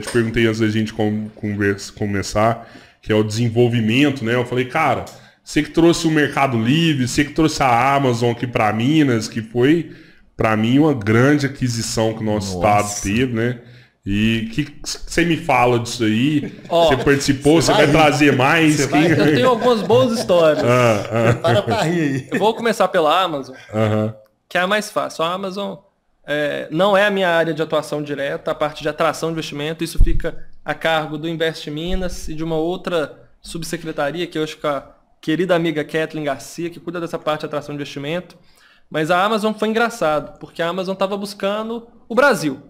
te perguntei antes da gente conversa, começar, que é o desenvolvimento, né? Eu falei, cara, você que trouxe o Mercado Livre, você que trouxe a Amazon aqui para Minas, que foi, para mim, uma grande aquisição que o nosso Nossa. estado teve, né? E que você me fala disso aí? Oh, você participou, você vai, vai trazer mais? Quem... Vai, eu tenho algumas boas histórias. ah, ah. Para pra rir. Eu vou começar pela Amazon, uh -huh. que é a mais fácil. A Amazon é, não é a minha área de atuação direta, a parte de atração de investimento, isso fica a cargo do Invest Minas e de uma outra subsecretaria, que eu acho que a querida amiga Kathleen Garcia, que cuida dessa parte de atração de investimento. Mas a Amazon foi engraçado, porque a Amazon estava buscando o Brasil.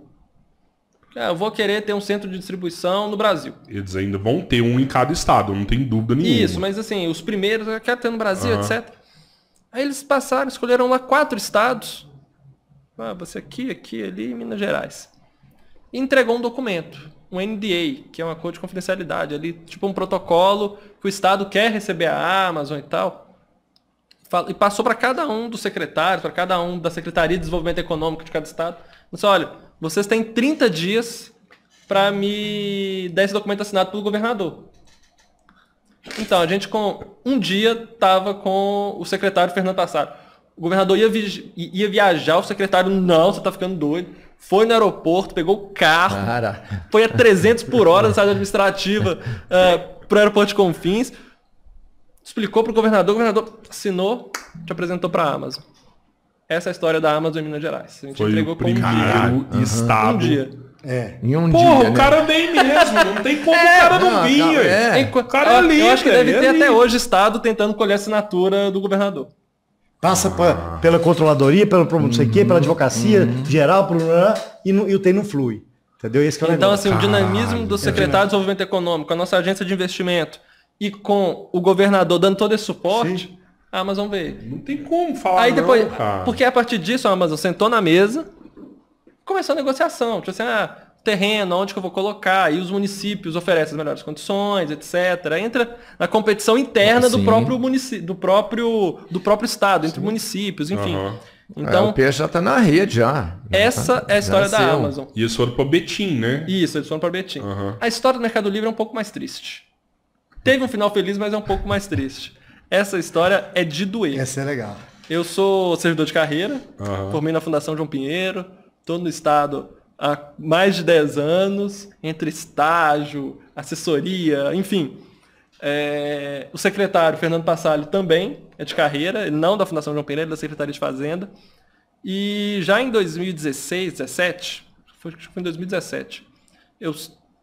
Ah, eu vou querer ter um centro de distribuição no Brasil. Eles ainda vão ter um em cada estado, não tem dúvida nenhuma. Isso, mas assim, os primeiros, eu quero ter no Brasil, uhum. etc. Aí eles passaram, escolheram lá quatro estados ah, você aqui, aqui, ali, em Minas Gerais. E entregou um documento, um NDA, que é um acordo de confidencialidade, ali, tipo um protocolo que o Estado quer receber a Amazon e tal. E passou para cada um dos secretários, para cada um da Secretaria de Desenvolvimento Econômico de cada estado. Disse, olha, vocês têm 30 dias para me dar esse documento assinado pelo governador. Então, a gente com um dia tava com o secretário Fernando Passaro. O governador ia, vi ia viajar, o secretário, não, você tá ficando doido. Foi no aeroporto, pegou o carro, Cara. foi a 300 por hora na cidade administrativa uh, eh, para o aeroporto de Confins, explicou pro governador, o governador assinou, te apresentou para a Amazon. Essa é a história da Amazon em Minas Gerais. A gente foi entregou o primeiro com um dia. estado. Um dia. É. Em um Porra, dia, o né? cara vem é mesmo. Não tem como é, o cara não, não vir. é. O cara é eu, Eu acho que deve é ter até hoje estado tentando colher a assinatura do governador. Passa ah. pra, pela controladoria, pelo não sei uhum, quê, pela advocacia uhum. geral, pro, e, no, e o tem não flui. Entendeu? Esse que é o então, negócio. assim, o dinamismo ah, do secretário de é Desenvolvimento Econômico, a nossa agência de investimento e com o governador dando todo esse suporte, Sim. a Amazon veio. Não tem como falar. Aí depois, porque a partir disso a Amazon sentou na mesa, começou a negociação. Tipo assim, ah, terreno, onde que eu vou colocar, e os municípios oferecem as melhores condições, etc. Entra na competição interna Sim. do próprio município, do próprio, do próprio estado, Sim. entre municípios, enfim. Uhum. Então, é, o peixe já está na rede já. Essa tá- é a história da seu. Amazon. E eles foram para Betim, né? Isso, eles foram para Betim. Uhum. A história do Mercado Livre é um pouco mais triste. Teve um final feliz, mas é um pouco mais triste. Essa história é de doer. Essa é legal. Eu sou servidor de carreira, uhum. formei na Fundação João Pinheiro, estou no estado há mais de 10 anos, entre estágio, assessoria, enfim. É, o secretário Fernando Passalho também é de carreira, não da Fundação João Pereira, é da Secretaria de Fazenda. E já em 2016, 17, foi, foi em 2017, eu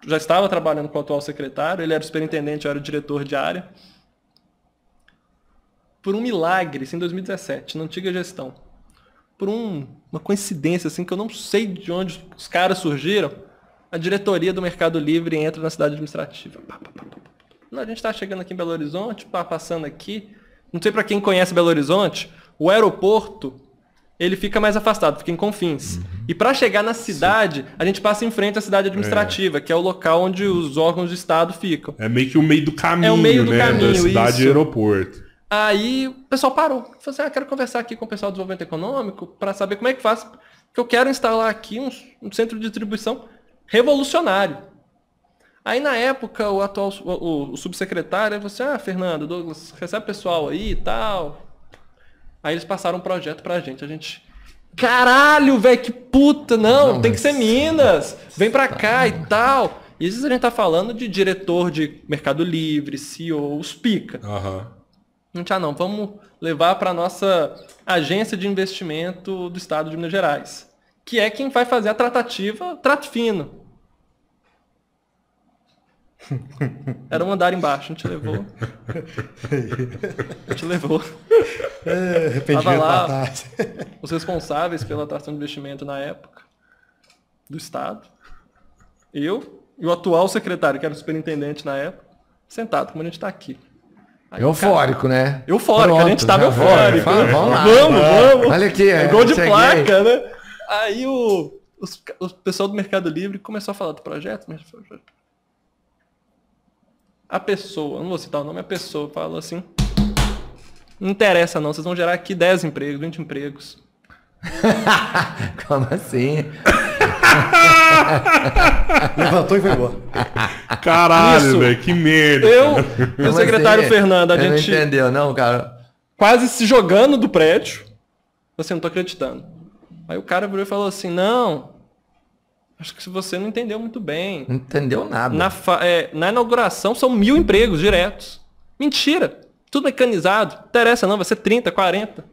já estava trabalhando com o atual secretário, ele era o superintendente, eu era o diretor de área. Por um milagre, sim em 2017, na antiga gestão por um, uma coincidência, assim, que eu não sei de onde os caras surgiram, a diretoria do Mercado Livre entra na cidade administrativa. Pá, pá, pá, a gente está chegando aqui em Belo Horizonte, passando aqui. Não sei para quem conhece Belo Horizonte, o aeroporto ele fica mais afastado, fica em Confins. Uhum. E para chegar na cidade, Sim. a gente passa em frente à cidade administrativa, é. que é o local onde os órgãos de Estado ficam. É meio que o meio do caminho, é o meio do né? Caminho, da cidade e aeroporto. Aí o pessoal parou. Falou assim, ah, quero conversar aqui com o pessoal do desenvolvimento econômico para saber como é que faz, que eu quero instalar aqui um, um centro de distribuição revolucionário. Aí na época o atual o, o subsecretário falou assim, ah, Fernando, Douglas, recebe pessoal aí e tal. Aí eles passaram um projeto pra gente. A gente. Caralho, velho, que puta! Não, não tem que ser Minas! Vem pra cá e tá. tal. E isso a gente tá falando de diretor de Mercado Livre, CEO, os pica. Uhum. Não tinha não, vamos levar para a nossa agência de investimento do estado de Minas Gerais, que é quem vai fazer a tratativa trato fino. Era um andar embaixo, a gente levou. A gente levou. É, Tava lá os responsáveis pela atração de investimento na época do Estado. Eu e o atual secretário, que era o superintendente na época, sentado, como a gente está aqui. Aí, eufórico, cara, né? Eufórico, Pronto, a gente tava eufórico. Né? vamos lá. Vamos, vamos. Olha aqui, é. Gol de cheguei. placa, né? Aí o, os, o pessoal do Mercado Livre começou a falar do projeto. A pessoa, não vou citar o nome, a pessoa falou assim. Não interessa não, vocês vão gerar aqui 10 empregos, 20 empregos. Como assim? Levantou e foi embora. Caralho, velho, que merda. Eu e o secretário você, é, Fernando, a gente. Não entendeu, não, cara. Quase se jogando do prédio. Você assim, não tô acreditando. Aí o cara virou e falou assim: não. Acho que você não entendeu muito bem. Não entendeu nada. Na, é, na inauguração são mil empregos diretos. Mentira! Tudo mecanizado. Não interessa não, vai ser 30, 40.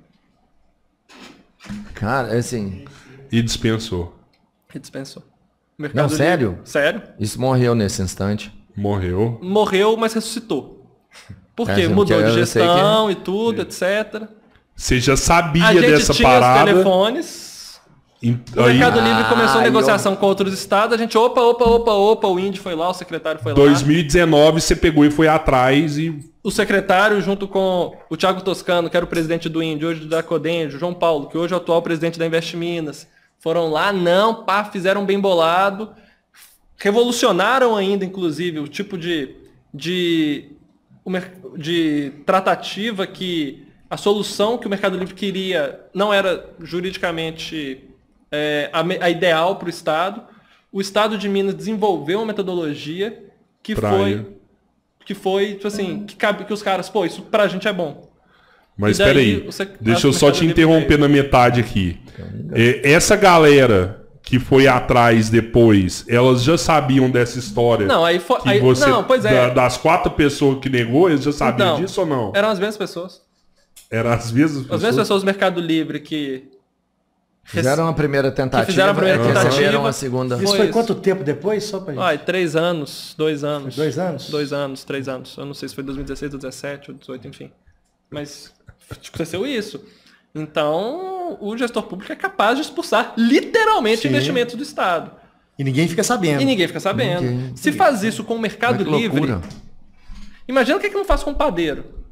Cara, é assim. E dispensou. E dispensou. Mercado não, sério? Livre. Sério. Isso morreu nesse instante. Morreu? Morreu, mas ressuscitou. Porque é, mudou de é. gestão e tudo, etc. Você já sabia a gente dessa tinha parada? Os telefones. O Mercado Livre começou a negociação eu... com outros estados. A gente, opa, opa, opa, opa, o Indy foi lá, o secretário foi 2019, lá. 2019 você pegou e foi atrás e. O secretário, junto com o Thiago Toscano, que era o presidente do Indy, hoje da Codend, o João Paulo, que hoje é o atual presidente da Invest Minas, foram lá, não, pá, fizeram bem bolado, revolucionaram ainda, inclusive, o tipo de, de, de tratativa que a solução que o Mercado Livre queria não era juridicamente é, a, a, ideal para o Estado. O Estado de Minas desenvolveu uma metodologia que Praia. foi que foi, tipo assim, que, cabe, que os caras, pô, isso pra gente é bom. Mas espera aí, deixa eu só te interromper na metade aqui. Então, é, essa galera que foi atrás depois, elas já sabiam dessa história? Não, aí foi. Aí, você, não, pois é. Da, das quatro pessoas que negou, eles já sabiam disso ou não? Eram as mesmas pessoas. Eram as mesmas pessoas. As mesmas pessoas do Mercado Livre que. Fizeram a primeira tentativa. fizeram a primeira é, tentativa. Fizeram a segunda. Isso foi, isso. quanto tempo depois, só pra gente? Ai, três anos, dois anos. Foi dois anos? Dois anos, três anos. Eu não sei se foi 2016, 2017 ou 2018, enfim. Mas aconteceu isso. Então, o gestor público é capaz de expulsar literalmente investimentos do Estado. E ninguém fica sabendo. E ninguém fica sabendo. Ninguém, Se ninguém. faz isso com o Mercado Livre. Loucura. Imagina o que, é que não faz com o padeiro.